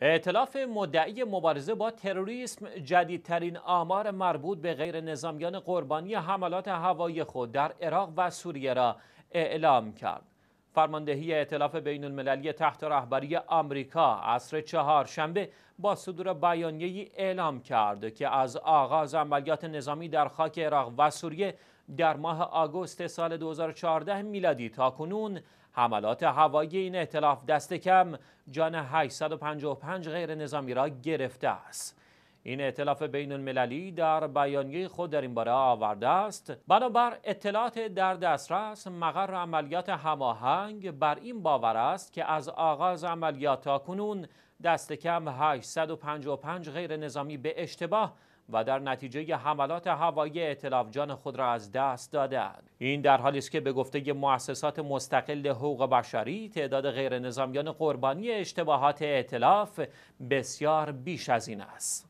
اعتلاف مدعی مبارزه با تروریسم جدیدترین آمار مربوط به غیر نظامیان قربانی حملات هوایی خود در عراق و سوریه را اعلام کرد. فرماندهی ائتلاف بین المللی تحت رهبری آمریکا عصر شنبه با صدور ای اعلام کرد که از آغاز عملیات نظامی در خاک عراق و سوریه در ماه آگوست سال 2014 میلادی تا کنون حملات هوایی این ائتلاف دست کم جان 855 غیر نظامی را گرفته است. این اعتلاف بین المللی در بیانیه خود در این باره آورده است بنابر اطلاعات در دسترس مقر عملیات هماهنگ بر این باور است که از آغاز عملیات تا کنون دست کم 855 غیر نظامی به اشتباه و در نتیجه حملات هوایی اطلاف جان خود را از دست دادند این در حالی است که به گفته مؤسسات مستقل حقوق بشری تعداد غیر نظامیان قربانی اشتباهات اطلاف بسیار بیش از این است